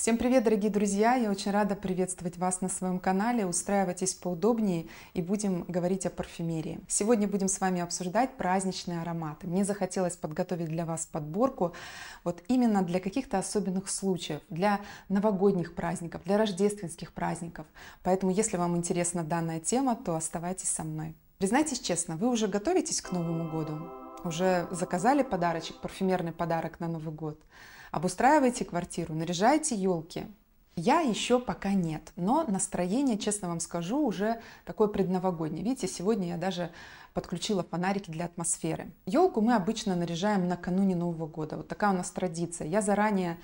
Всем привет, дорогие друзья! Я очень рада приветствовать вас на своем канале. Устраивайтесь поудобнее и будем говорить о парфюмерии. Сегодня будем с вами обсуждать праздничные ароматы. Мне захотелось подготовить для вас подборку вот именно для каких-то особенных случаев, для новогодних праздников, для рождественских праздников. Поэтому, если вам интересна данная тема, то оставайтесь со мной. Признайтесь честно, вы уже готовитесь к Новому году? Уже заказали подарочек, парфюмерный подарок на Новый год? Обустраивайте квартиру, наряжайте елки. Я еще пока нет, но настроение, честно вам скажу, уже такое предновогоднее. Видите, сегодня я даже подключила фонарики для атмосферы. Елку мы обычно наряжаем накануне Нового года. Вот такая у нас традиция. Я заранее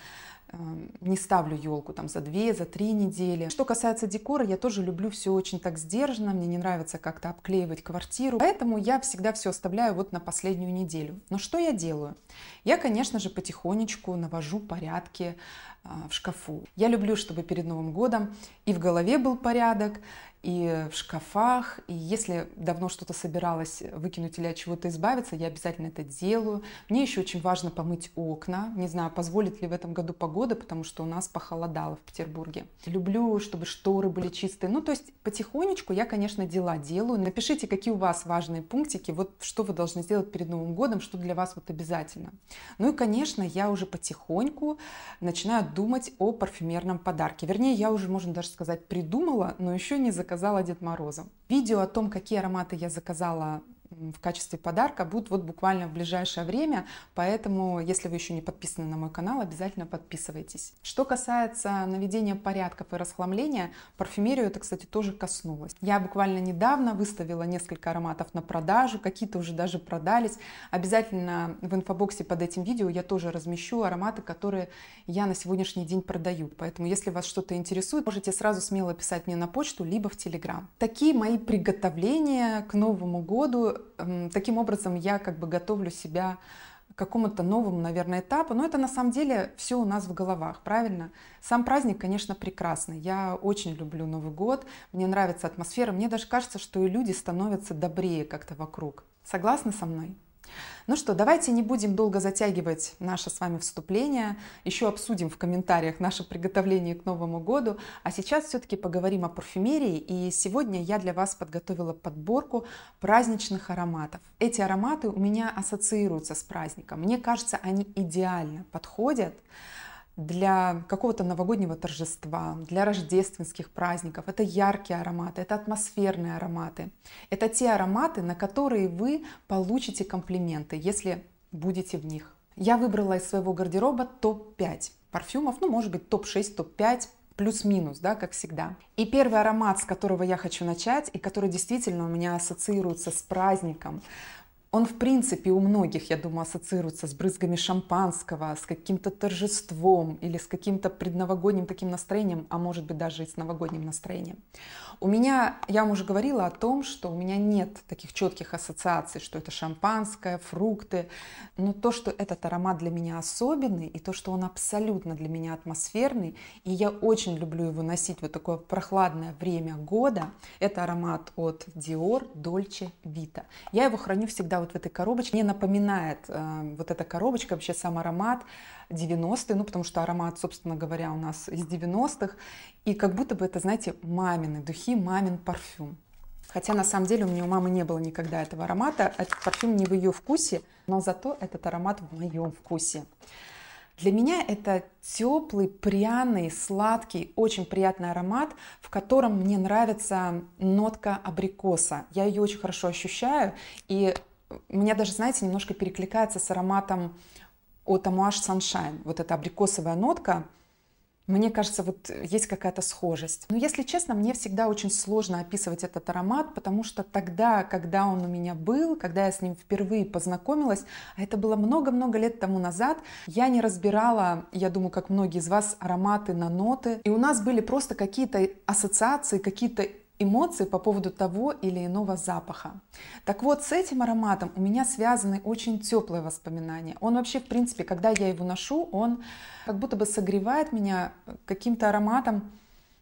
Эм, не ставлю елку там за две, за три недели. Что касается декора, я тоже люблю все очень так сдержанно, мне не нравится как-то обклеивать квартиру, поэтому я всегда все оставляю вот на последнюю неделю. Но что я делаю? Я, конечно же, потихонечку навожу порядки а, в шкафу. Я люблю, чтобы перед Новым годом и в голове был порядок, и в шкафах. И если давно что-то собиралась выкинуть или от чего-то избавиться, я обязательно это делаю. Мне еще очень важно помыть окна. Не знаю, позволит ли в этом году погода, потому что у нас похолодало в Петербурге. Люблю, чтобы шторы были чистые. Ну, то есть потихонечку я, конечно, дела делаю. Напишите, какие у вас важные пунктики, вот что вы должны сделать перед Новым годом, что для вас вот обязательно. Ну и, конечно, я уже потихоньку начинаю думать о парфюмерном подарке. Вернее, я уже, можно даже сказать, придумала, но еще не заказала заказала Дед Морозом. Видео о том, какие ароматы я заказала в качестве подарка будут вот буквально в ближайшее время, поэтому если вы еще не подписаны на мой канал, обязательно подписывайтесь. Что касается наведения порядков и расхламления, парфюмерию это, кстати, тоже коснулось. Я буквально недавно выставила несколько ароматов на продажу, какие-то уже даже продались. Обязательно в инфобоксе под этим видео я тоже размещу ароматы, которые я на сегодняшний день продаю, поэтому если вас что-то интересует, можете сразу смело писать мне на почту, либо в Телеграм. Такие мои приготовления к Новому году Эм, таким образом я как бы готовлю себя к какому-то новому, наверное, этапу. Но это на самом деле все у нас в головах, правильно? Сам праздник, конечно, прекрасный. Я очень люблю Новый год, мне нравится атмосфера. Мне даже кажется, что и люди становятся добрее как-то вокруг. Согласны со мной? Ну что, давайте не будем долго затягивать наше с вами вступление, еще обсудим в комментариях наше приготовление к Новому году, а сейчас все-таки поговорим о парфюмерии, и сегодня я для вас подготовила подборку праздничных ароматов. Эти ароматы у меня ассоциируются с праздником, мне кажется, они идеально подходят для какого-то новогоднего торжества, для рождественских праздников. Это яркие ароматы, это атмосферные ароматы. Это те ароматы, на которые вы получите комплименты, если будете в них. Я выбрала из своего гардероба топ-5 парфюмов, ну, может быть, топ-6, топ-5, плюс-минус, да, как всегда. И первый аромат, с которого я хочу начать, и который действительно у меня ассоциируется с праздником, он, в принципе, у многих, я думаю, ассоциируется с брызгами шампанского, с каким-то торжеством или с каким-то предновогодним таким настроением, а может быть даже и с новогодним настроением. У меня, я вам уже говорила о том, что у меня нет таких четких ассоциаций, что это шампанское, фрукты, но то, что этот аромат для меня особенный и то, что он абсолютно для меня атмосферный, и я очень люблю его носить вот такое прохладное время года, это аромат от Dior Dolce Vita. Я его храню всегда вот в этой коробочке. Мне напоминает э, вот эта коробочка, вообще сам аромат 90-й, ну потому что аромат, собственно говоря, у нас из 90-х. И как будто бы это, знаете, мамины духи, мамин парфюм. Хотя на самом деле у меня у мамы не было никогда этого аромата. Этот парфюм не в ее вкусе, но зато этот аромат в моем вкусе. Для меня это теплый, пряный, сладкий, очень приятный аромат, в котором мне нравится нотка абрикоса. Я ее очень хорошо ощущаю, и меня даже, знаете, немножко перекликается с ароматом от Amouage Sunshine. Вот эта абрикосовая нотка, мне кажется, вот есть какая-то схожесть. Но если честно, мне всегда очень сложно описывать этот аромат, потому что тогда, когда он у меня был, когда я с ним впервые познакомилась, а это было много-много лет тому назад, я не разбирала, я думаю, как многие из вас, ароматы на ноты. И у нас были просто какие-то ассоциации, какие-то эмоции по поводу того или иного запаха. Так вот, с этим ароматом у меня связаны очень теплые воспоминания. Он вообще, в принципе, когда я его ношу, он как будто бы согревает меня каким-то ароматом,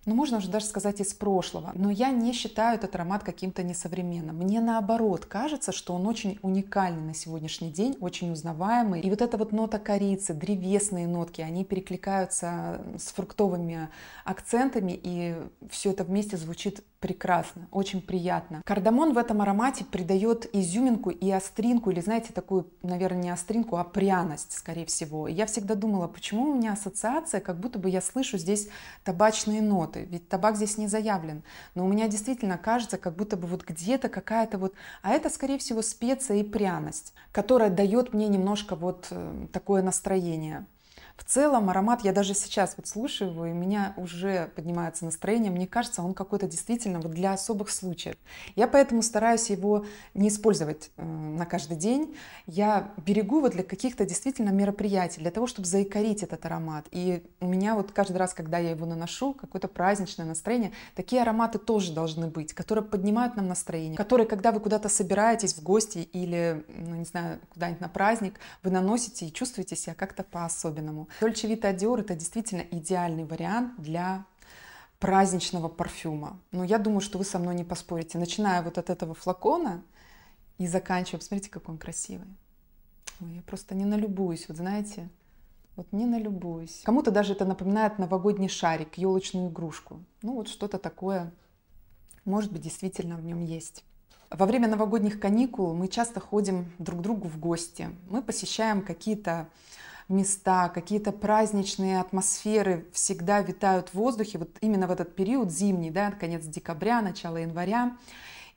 ну можно уже даже сказать из прошлого, но я не считаю этот аромат каким-то несовременным. Мне наоборот кажется, что он очень уникальный на сегодняшний день, очень узнаваемый. И вот эта вот нота корицы, древесные нотки, они перекликаются с фруктовыми акцентами, и все это вместе звучит прекрасно, очень приятно. Кардамон в этом аромате придает изюминку и остринку, или знаете, такую, наверное, не остринку, а пряность, скорее всего. я всегда думала, почему у меня ассоциация, как будто бы я слышу здесь табачные ноты работы, ведь табак здесь не заявлен. Но у меня действительно кажется, как будто бы вот где-то какая-то вот... А это, скорее всего, специя и пряность, которая дает мне немножко вот э, такое настроение. В целом аромат я даже сейчас вот слушаю его, и у меня уже поднимается настроение. Мне кажется, он какой-то действительно вот для особых случаев. Я поэтому стараюсь его не использовать э, на каждый день. Я берегу его для каких-то действительно мероприятий, для того, чтобы заикарить этот аромат. И у меня вот каждый раз, когда я его наношу, какое-то праздничное настроение. Такие ароматы тоже должны быть, которые поднимают нам настроение, которые, когда вы куда-то собираетесь в гости или, ну не знаю, куда-нибудь на праздник, вы наносите и чувствуете себя как-то по-особенному парфюму. Dolce Vita это действительно идеальный вариант для праздничного парфюма. Но я думаю, что вы со мной не поспорите. Начиная вот от этого флакона и заканчивая, посмотрите, какой он красивый. Ой, я просто не налюбуюсь, вот знаете, вот не налюбуюсь. Кому-то даже это напоминает новогодний шарик, елочную игрушку. Ну вот что-то такое, может быть, действительно в нем есть. Во время новогодних каникул мы часто ходим друг к другу в гости. Мы посещаем какие-то места, какие-то праздничные атмосферы всегда витают в воздухе, вот именно в этот период зимний, да, конец декабря, начало января.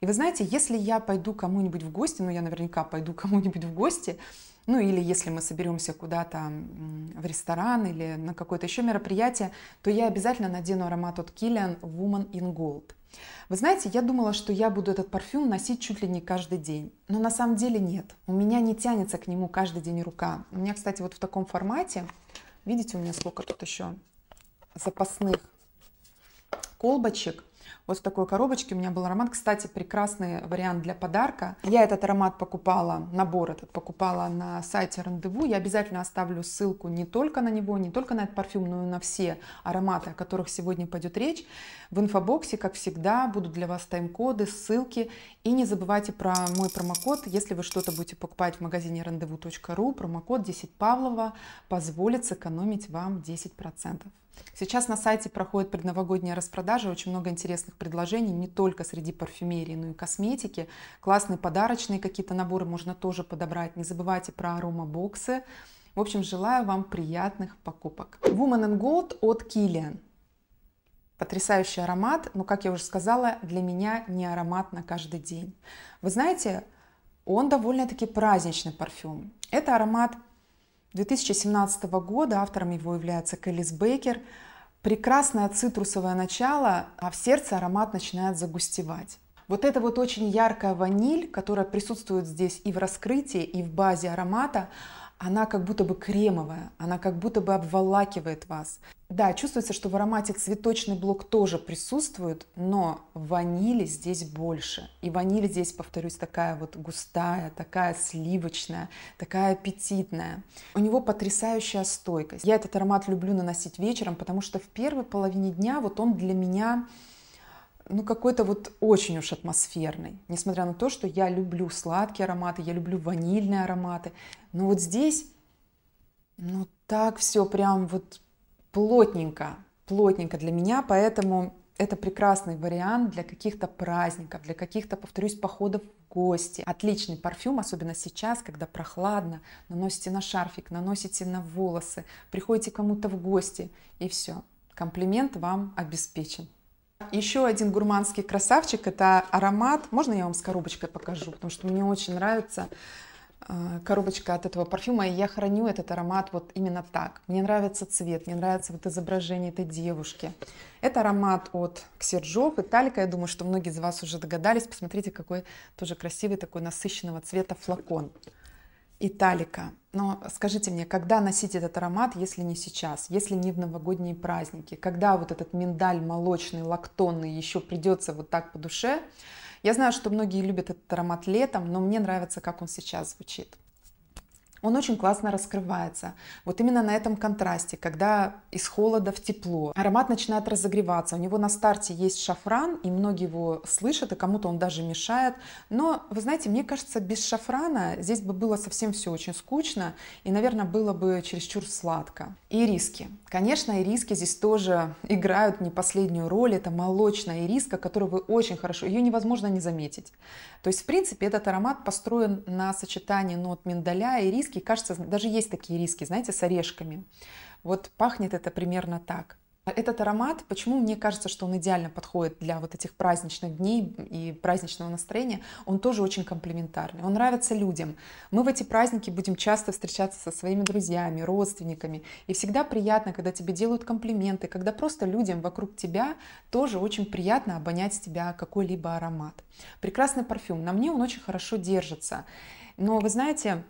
И вы знаете, если я пойду кому-нибудь в гости, ну я наверняка пойду кому-нибудь в гости, ну или если мы соберемся куда-то в ресторан или на какое-то еще мероприятие, то я обязательно надену аромат от Killian Woman in Gold. Вы знаете, я думала, что я буду этот парфюм носить чуть ли не каждый день. Но на самом деле нет. У меня не тянется к нему каждый день рука. У меня, кстати, вот в таком формате, видите, у меня сколько тут еще запасных колбочек – вот в такой коробочке у меня был аромат. Кстати, прекрасный вариант для подарка. Я этот аромат покупала, набор этот покупала на сайте Рандеву. Я обязательно оставлю ссылку не только на него, не только на этот парфюм, но и на все ароматы, о которых сегодня пойдет речь. В инфобоксе, как всегда, будут для вас тайм-коды, ссылки. И не забывайте про мой промокод. Если вы что-то будете покупать в магазине rendezvous.ru, промокод 10 Павлова позволит сэкономить вам 10%. Сейчас на сайте проходит предновогодняя распродажа, очень много интересных предложений, не только среди парфюмерии, но и косметики. Классные подарочные какие-то наборы можно тоже подобрать. Не забывайте про аромабоксы. В общем, желаю вам приятных покупок. Woman and Gold от Kilian. Потрясающий аромат, но, как я уже сказала, для меня не аромат на каждый день. Вы знаете, он довольно-таки праздничный парфюм. Это аромат 2017 года, автором его является Кэлис Бейкер. Прекрасное цитрусовое начало, а в сердце аромат начинает загустевать. Вот эта вот очень яркая ваниль, которая присутствует здесь и в раскрытии, и в базе аромата, она как будто бы кремовая, она как будто бы обволакивает вас. Да, чувствуется, что в аромате цветочный блок тоже присутствует, но ванили здесь больше. И ваниль здесь, повторюсь, такая вот густая, такая сливочная, такая аппетитная. У него потрясающая стойкость. Я этот аромат люблю наносить вечером, потому что в первой половине дня вот он для меня ну, какой-то вот очень уж атмосферный. Несмотря на то, что я люблю сладкие ароматы, я люблю ванильные ароматы. Но вот здесь, ну, так все прям вот плотненько, плотненько для меня, поэтому это прекрасный вариант для каких-то праздников, для каких-то, повторюсь, походов в гости. Отличный парфюм, особенно сейчас, когда прохладно, наносите на шарфик, наносите на волосы, приходите кому-то в гости, и все. Комплимент вам обеспечен. Еще один гурманский красавчик – это аромат. Можно я вам с коробочкой покажу? Потому что мне очень нравится э, коробочка от этого парфюма, и я храню этот аромат вот именно так. Мне нравится цвет, мне нравится вот изображение этой девушки. Это аромат от Ксержо, Италика. Я думаю, что многие из вас уже догадались. Посмотрите, какой тоже красивый такой насыщенного цвета флакон. Италика. Но скажите мне, когда носить этот аромат, если не сейчас, если не в новогодние праздники, когда вот этот миндаль молочный, лактонный еще придется вот так по душе? Я знаю, что многие любят этот аромат летом, но мне нравится, как он сейчас звучит он очень классно раскрывается. Вот именно на этом контрасте, когда из холода в тепло. Аромат начинает разогреваться. У него на старте есть шафран, и многие его слышат, и кому-то он даже мешает. Но, вы знаете, мне кажется, без шафрана здесь бы было совсем все очень скучно, и, наверное, было бы чересчур сладко. И риски. Конечно, и риски здесь тоже играют не последнюю роль. Это молочная ириска, которую вы очень хорошо, ее невозможно не заметить. То есть, в принципе, этот аромат построен на сочетании нот миндаля и риска, риски, кажется, даже есть такие риски, знаете, с орешками. Вот пахнет это примерно так. Этот аромат, почему мне кажется, что он идеально подходит для вот этих праздничных дней и праздничного настроения, он тоже очень комплиментарный. он нравится людям. Мы в эти праздники будем часто встречаться со своими друзьями, родственниками, и всегда приятно, когда тебе делают комплименты, когда просто людям вокруг тебя тоже очень приятно обонять с тебя какой-либо аромат. Прекрасный парфюм, на мне он очень хорошо держится, но вы знаете,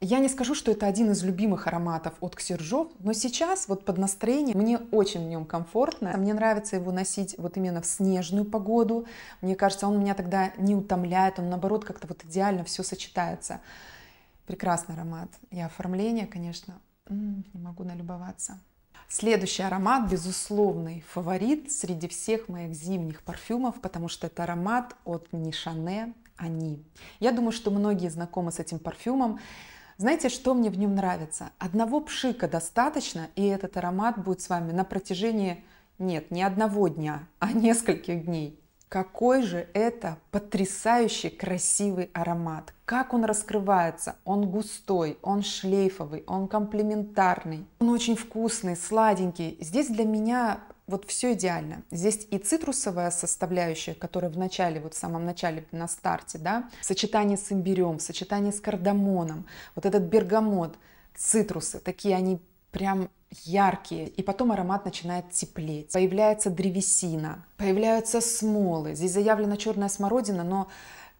я не скажу, что это один из любимых ароматов от Ксержов, но сейчас вот под настроение мне очень в нем комфортно. Мне нравится его носить вот именно в снежную погоду. Мне кажется, он меня тогда не утомляет, он наоборот как-то вот идеально все сочетается. Прекрасный аромат. И оформление, конечно, не могу налюбоваться. Следующий аромат, безусловный фаворит среди всех моих зимних парфюмов, потому что это аромат от Нишане они. Я думаю, что многие знакомы с этим парфюмом. Знаете, что мне в нем нравится? Одного пшика достаточно, и этот аромат будет с вами на протяжении, нет, не одного дня, а нескольких дней. Какой же это потрясающий красивый аромат. Как он раскрывается. Он густой, он шлейфовый, он комплементарный. Он очень вкусный, сладенький. Здесь для меня вот все идеально. Здесь и цитрусовая составляющая, которая в начале, вот в самом начале, на старте, да, в сочетании с имбирем, в сочетании с кардамоном, вот этот бергамот, цитрусы, такие они прям яркие, и потом аромат начинает теплеть. Появляется древесина, появляются смолы. Здесь заявлена черная смородина, но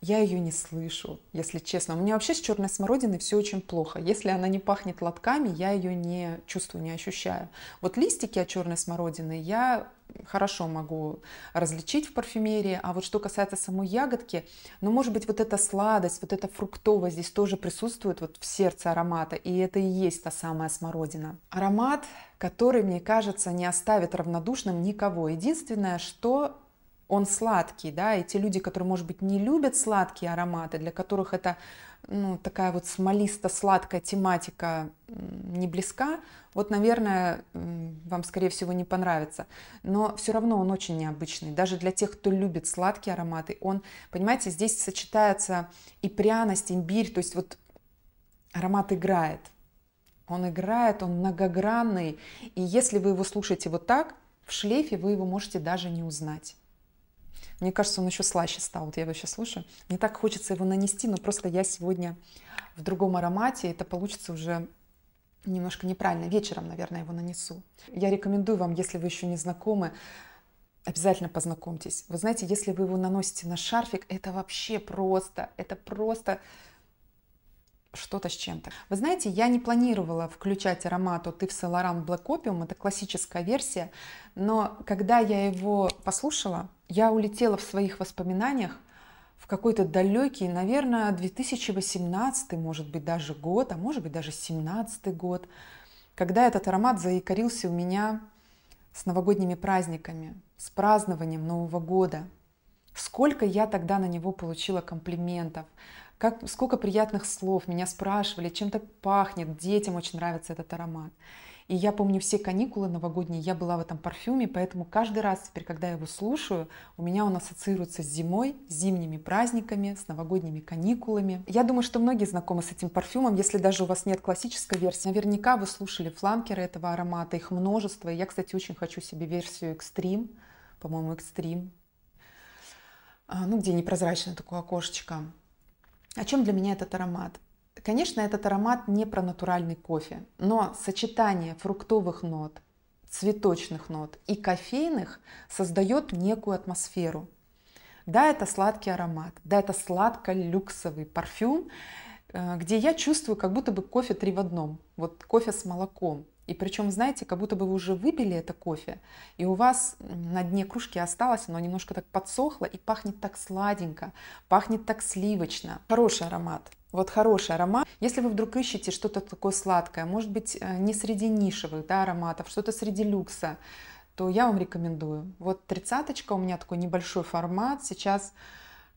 я ее не слышу, если честно. У меня вообще с черной смородиной все очень плохо. Если она не пахнет лотками, я ее не чувствую, не ощущаю. Вот листики от черной смородины я хорошо могу различить в парфюмерии. А вот что касается самой ягодки, ну, может быть, вот эта сладость, вот эта фруктовая здесь тоже присутствует вот в сердце аромата. И это и есть та самая смородина. Аромат, который, мне кажется, не оставит равнодушным никого. Единственное, что он сладкий, да, и те люди, которые, может быть, не любят сладкие ароматы, для которых это ну, такая вот смолисто-сладкая тематика не близка, вот, наверное, вам, скорее всего, не понравится. Но все равно он очень необычный. Даже для тех, кто любит сладкие ароматы, он, понимаете, здесь сочетается и пряность, имбирь, то есть вот аромат играет. Он играет, он многогранный. И если вы его слушаете вот так, в шлейфе вы его можете даже не узнать. Мне кажется, он еще слаще стал. Вот я его сейчас слушаю. Мне так хочется его нанести, но просто я сегодня в другом аромате. Это получится уже немножко неправильно. Вечером, наверное, его нанесу. Я рекомендую вам, если вы еще не знакомы, обязательно познакомьтесь. Вы знаете, если вы его наносите на шарфик, это вообще просто, это просто что-то с чем-то. Вы знаете, я не планировала включать аромат от Yves Saint Laurent Black Opium, это классическая версия, но когда я его послушала, я улетела в своих воспоминаниях в какой-то далекий, наверное, 2018, может быть, даже год, а может быть, даже 17 год, когда этот аромат заикарился у меня с новогодними праздниками, с празднованием Нового года. Сколько я тогда на него получила комплиментов, как, сколько приятных слов меня спрашивали, чем так пахнет, детям очень нравится этот аромат. И я помню все каникулы новогодние, я была в этом парфюме, поэтому каждый раз теперь, когда я его слушаю, у меня он ассоциируется с зимой, с зимними праздниками, с новогодними каникулами. Я думаю, что многие знакомы с этим парфюмом, если даже у вас нет классической версии. Наверняка вы слушали фламкеры этого аромата, их множество. я, кстати, очень хочу себе версию экстрим, по-моему, экстрим, а, Ну, где непрозрачное такое окошечко. О чем для меня этот аромат? Конечно, этот аромат не про натуральный кофе, но сочетание фруктовых нот, цветочных нот и кофейных создает некую атмосферу. Да, это сладкий аромат, да, это сладко-люксовый парфюм, э, где я чувствую как будто бы кофе три в одном, вот кофе с молоком. И причем, знаете, как будто бы вы уже выпили это кофе, и у вас на дне кружки осталось, оно немножко так подсохло и пахнет так сладенько, пахнет так сливочно. Хороший аромат. Вот хороший аромат. Если вы вдруг ищете что-то такое сладкое, может быть, э, не среди нишевых да, ароматов, что-то среди люкса, то я вам рекомендую. Вот тридцаточка у меня такой небольшой формат. Сейчас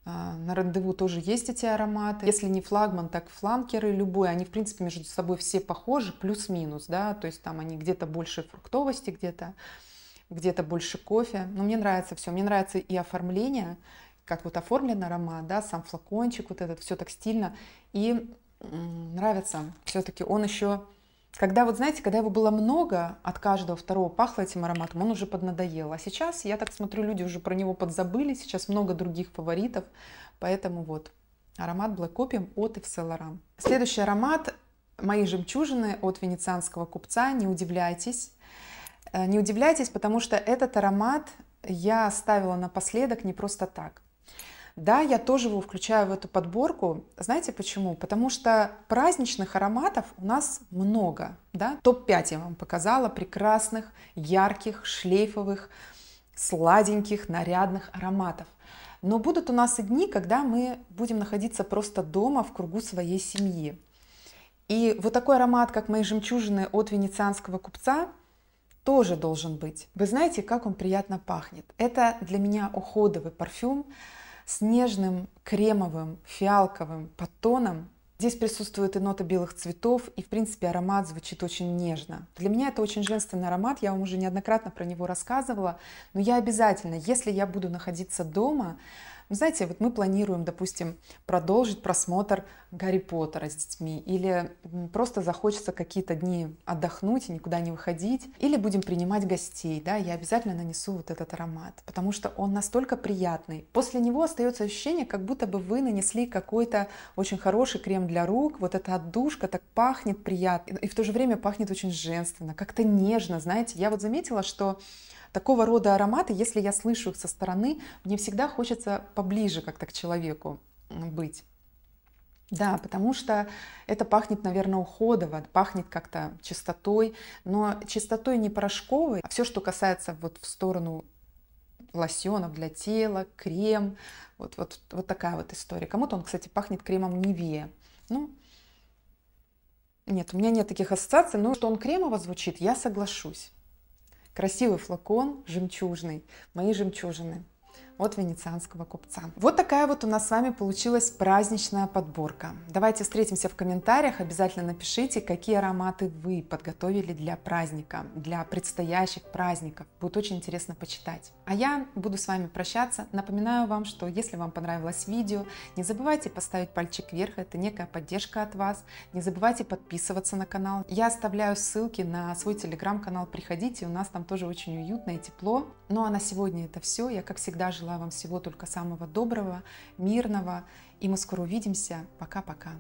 э, на рандеву тоже есть эти ароматы. Если не флагман, так фланкеры любой. Они, в принципе, между собой все похожи, плюс-минус, да. То есть там они где-то больше фруктовости, где-то где-то больше кофе. Но мне нравится все. Мне нравится и оформление, как вот оформлен аромат, да, сам флакончик вот этот, все так стильно. И нравится все-таки он еще... Когда, вот знаете, когда его было много, от каждого второго пахло этим ароматом, он уже поднадоел. А сейчас, я так смотрю, люди уже про него подзабыли, сейчас много других фаворитов, поэтому вот аромат Black Opium от Yves Saint Laurent. Следующий аромат «Мои жемчужины» от венецианского купца, не удивляйтесь. Э, не удивляйтесь, потому что этот аромат я ставила напоследок не просто так. Да, я тоже его включаю в эту подборку. Знаете почему? Потому что праздничных ароматов у нас много. Да? Топ-5 я вам показала прекрасных, ярких, шлейфовых, сладеньких, нарядных ароматов. Но будут у нас и дни, когда мы будем находиться просто дома в кругу своей семьи. И вот такой аромат, как мои жемчужины от венецианского купца, тоже должен быть. Вы знаете, как он приятно пахнет. Это для меня уходовый парфюм, с нежным кремовым фиалковым подтоном. Здесь присутствует и нота белых цветов, и, в принципе, аромат звучит очень нежно. Для меня это очень женственный аромат, я вам уже неоднократно про него рассказывала, но я обязательно, если я буду находиться дома, вы знаете, вот мы планируем, допустим, продолжить просмотр Гарри Поттера с детьми, или просто захочется какие-то дни отдохнуть и никуда не выходить, или будем принимать гостей, да, я обязательно нанесу вот этот аромат, потому что он настолько приятный. После него остается ощущение, как будто бы вы нанесли какой-то очень хороший крем для рук, вот эта отдушка так пахнет приятно, и в то же время пахнет очень женственно, как-то нежно, знаете. Я вот заметила, что такого рода ароматы, если я слышу их со стороны, мне всегда хочется поближе как-то к человеку быть. Да, потому что это пахнет, наверное, уходово, пахнет как-то чистотой, но чистотой не порошковой, а все, что касается вот в сторону лосьонов для тела, крем, вот, вот, вот такая вот история. Кому-то он, кстати, пахнет кремом Невея. Ну, нет, у меня нет таких ассоциаций, но что он кремово звучит, я соглашусь. Красивый флакон жемчужный, мои жемчужины от венецианского купца. Вот такая вот у нас с вами получилась праздничная подборка. Давайте встретимся в комментариях, обязательно напишите, какие ароматы вы подготовили для праздника, для предстоящих праздников. Будет очень интересно почитать. А я буду с вами прощаться. Напоминаю вам, что если вам понравилось видео, не забывайте поставить пальчик вверх, это некая поддержка от вас. Не забывайте подписываться на канал. Я оставляю ссылки на свой телеграм-канал, приходите, у нас там тоже очень уютно и тепло. Ну а на сегодня это все. Я, как всегда, желаю Желаю вам всего только самого доброго, мирного. И мы скоро увидимся. Пока-пока.